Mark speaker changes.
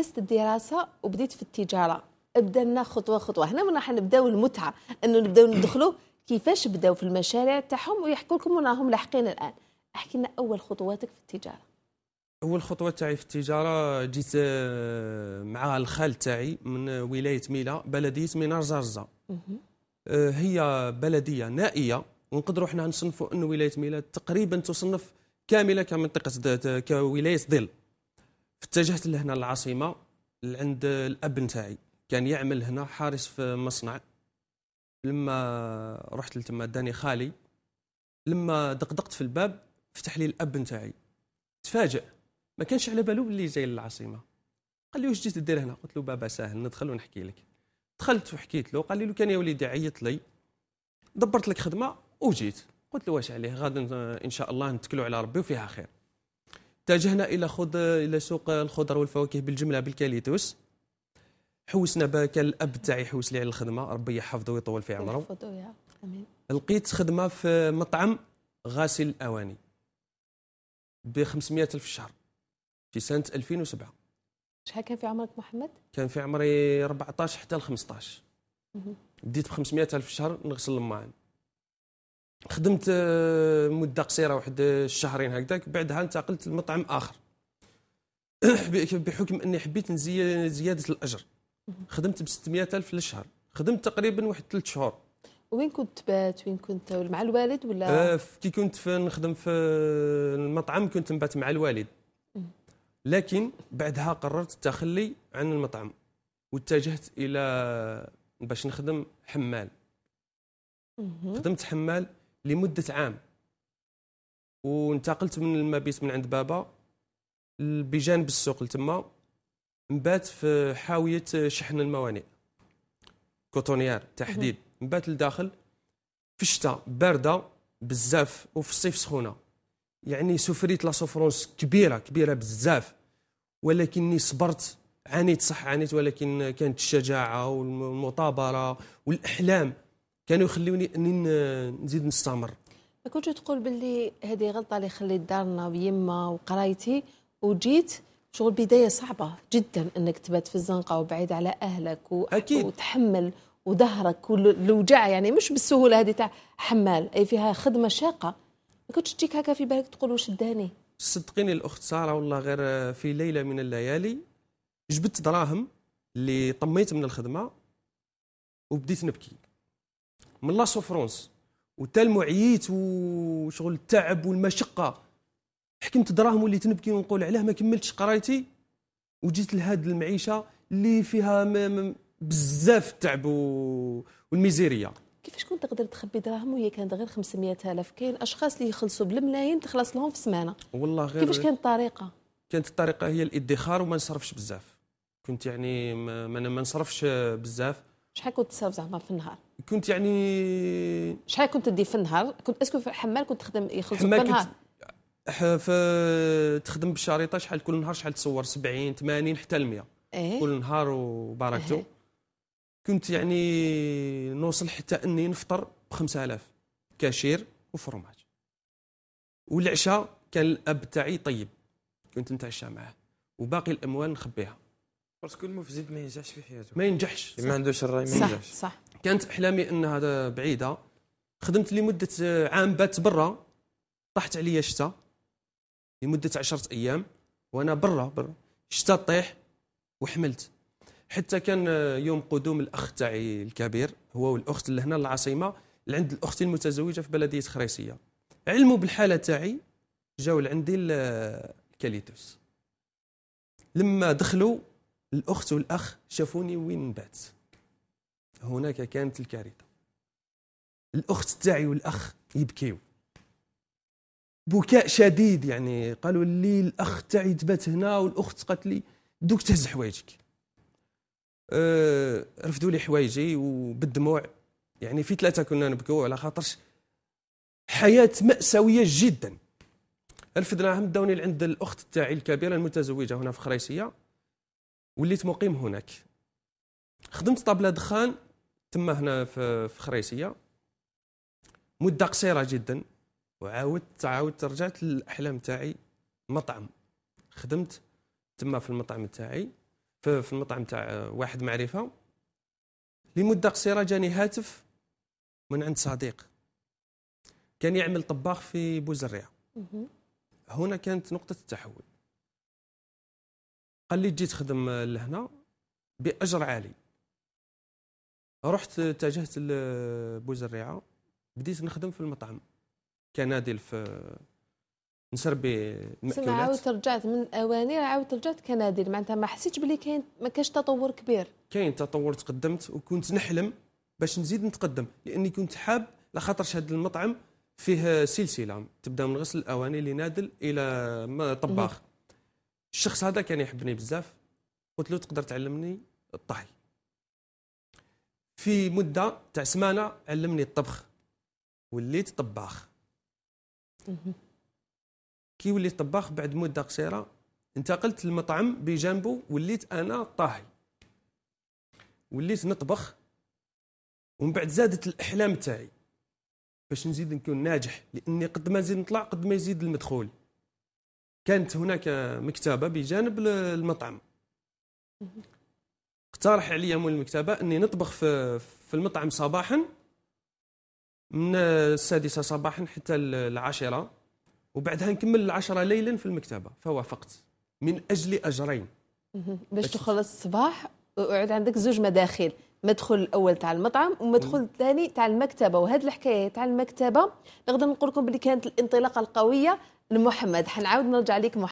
Speaker 1: حبست الدراسه وبديت في التجاره بدلنا خطوه خطوه هنا من راح نبداو المتعه انه نبداو ندخلوا كيفاش بداو في المشاريع تاعهم ويحكوا لكم وراهم لاحقين الان احكي لنا اول خطواتك في التجاره
Speaker 2: اول خطوه تاعي في التجاره جيت آه، مع الخال تاعي من ولايه ميلا بلديه ميناء زرزه آه، هي بلديه نائيه ونقدروا احنا نصنفوا ان ولايه ميلا تقريبا تصنف كامله كمنطقه كولايه ظل فاتجهت لهنا العاصمه عند الاب نتاعي كان يعمل هنا حارس في مصنع لما رحت لتما داني خالي لما دقدقت في الباب فتح لي الاب نتاعي تفاجئ ما كانش على بالو بلي جاي للعاصمه قال لي واش جيت دير هنا قلت له بابا ساهل ندخل ونحكي لك دخلت وحكيت له قال لي لو كان يا وليدي عيط لي دبرت لك خدمه وجيت قلت له واش عليه غادي ان شاء الله نتكلوا على ربي وفيها خير اتجهنا الى خض الى سوق الخضر والفواكه بالجمله بالكاليتوس حوسنا باك الاب تاعي حوس لي على الخدمه ربي يحفظه ويطول في عمره امين لقيت خدمه في مطعم غاسل الاواني ب 500 الف شهر في سنه 2007
Speaker 1: شحال كان في عمرك محمد
Speaker 2: كان في عمري 14 حتى ل 15 بديت ب 500 الف شهر نغسل الماعن خدمت آه، مده قصيره واحد الشهرين هكذاك بعدها انتقلت لمطعم اخر بحكم اني حبيت زياده الاجر خدمت ب 600 الف للشهر خدمت تقريبا واحد ثلاث شهور
Speaker 1: وين كنت تبات وين كنت مع الوالد ولا آه،
Speaker 2: كي كنت في نخدم في المطعم كنت نبات مع الوالد لكن بعدها قررت التخلي عن المطعم واتجهت الى باش نخدم حمال خدمت حمال لمده عام وانتقلت من المبيت من عند بابا بجانب السوق لتما مبات في حاويه شحن الموانئ كوتونيار تحديد مبات لداخل في الشتاء بارده بزاف وفي الصيف سخونه يعني سفريت لا سوفرونس كبيره كبيره بزاف ولكني صبرت عانيت صح عانيت ولكن كانت الشجاعه والمطابره والاحلام كانوا يخليوني اني نزيد نستمر
Speaker 1: كنت تقول باللي هذه غلطه اللي خليت دارنا ويما وقرايتي وجيت شغل بدايه صعبه جدا انك تبات في الزنقه وبعيد على اهلك و... أكيد. وتحمل وظهرك والوجع يعني مش بالسهوله هذه تاع حمال اي فيها خدمه شاقه ما كنتش تجيك هكا في بالك تقول واش داني
Speaker 2: صدقيني الاخت ساره والله غير في ليله من الليالي جبت دراهم اللي طميت من الخدمه وبديت نبكي من لا سوفرونس وتا المعييت وشغل التعب والمشقه حكمت دراهم وليت نبكي ونقول علاه ما كملتش قرايتي وجيت لهاد المعيشه اللي فيها بزاف التعب والميزيريه
Speaker 1: كيفاش كنت تقدر تخبي دراهم وهي كانت غير 500 ألف كاين اشخاص اللي يخلصوا بالملايين تخلص لهم في سمانه
Speaker 2: والله غير كيفاش كانت الطريقه كانت الطريقه هي الادخار وما نصرفش بزاف كنت يعني ما, ما نصرفش بزاف
Speaker 1: شحال كنت تصرف زعما في النهار كنت يعني شحال كنت تدي في النهار كنت اسكو في حمال كنت تخدم يخلصوا في النهار
Speaker 2: في تخدم بالشريطه شحال كل نهار شحال تصور 70 80 حتى ل 100 إيه؟ كل نهار وباركته إيه؟ كنت يعني نوصل حتى اني نفطر ب 5000 كاشير وفرماج والعشاء كان الاب تاعي طيب كنت نتعشى معاه وباقي الاموال نخبيها باسكو المفزيد ما ينجحش في حياته ما ينجحش ما عندوش الراي ما ينجحش صح صح كانت احلامي انها بعيده خدمت لمده عام بات برا طاحت عليا شتا لمده عشرة ايام وانا برا برا شتا طيح وحملت حتى كان يوم قدوم الاخ تاعي الكبير هو والاخت اللي هنا العاصمه لعند الاخت المتزوجه في بلديه خريصيه علموا بالحاله تاعي جاو لعندي الكاليتوس لما دخلوا الاخت والاخ شافوني وين بات هناك كانت الكارثه الاخت تاعي والاخ يبكيو بكاء شديد يعني قالوا لي الاخ تاعي تبات هنا والاخت قالت لي دوك تهز حوايجك أه رفدوا لي حوايجي وبالدموع يعني في ثلاثه كنا نبكيو على خاطرش حياه ماساويه جدا رفدناهم داوني لعند الاخت تاعي الكبيره المتزوجه هنا في خريسيه وليت مقيم هناك خدمت طابله دخان تما هنا في خريسيه مده قصيره جدا وعاودت عاودت رجعت للاحلام تاعي مطعم خدمت تما في المطعم تاعي في المطعم تاع واحد معرفه لمده قصيره جاني هاتف من عند صديق كان يعمل طباخ في بوزريه هنا كانت نقطه التحول قال لي تجي تخدم لهنا باجر عالي رحت اتجهت لبوزريعه بديت نخدم في المطعم كنادل في نسربي المأكولات عاود
Speaker 1: رجعت من الاواني عاود رجعت كنادل معناتها ما حسيتش بلي كاين ما كاش تطور كبير
Speaker 2: كاين تطور تقدمت وكنت نحلم باش نزيد نتقدم لاني كنت حاب لخاطرش هذا المطعم فيه سلسله تبدا من غسل الاواني لنادل الى طباخ الشخص هذا كان يحبني بزاف قلت له تقدر تعلمني الطهي في مده تاع سمانه علمني الطبخ وليت طباخ كي وليت طباخ بعد مده قصيره انتقلت للمطعم بجانبه وليت انا طاهي وليت نطبخ ومن بعد زادت الاحلام تاعي باش نزيد نكون ناجح لاني قد ما نزيد نطلع قد ما يزيد المدخول كانت هناك مكتبه بجانب المطعم اقترح علي مول المكتبه اني نطبخ في في المطعم صباحا من السادسه صباحا حتى العاشره وبعدها نكمل العشره ليلا في المكتبه فوافقت من اجل اجرين
Speaker 1: باش تخلص الصباح ويعود عندك زوج مداخل مدخل الاول تاع المطعم ومدخل الثاني تاع المكتبه وهذه الحكايه تاع المكتبه نقدر نقول لكم بلي كانت الانطلاقه القويه لمحمد حنعاود نرجع لك محمد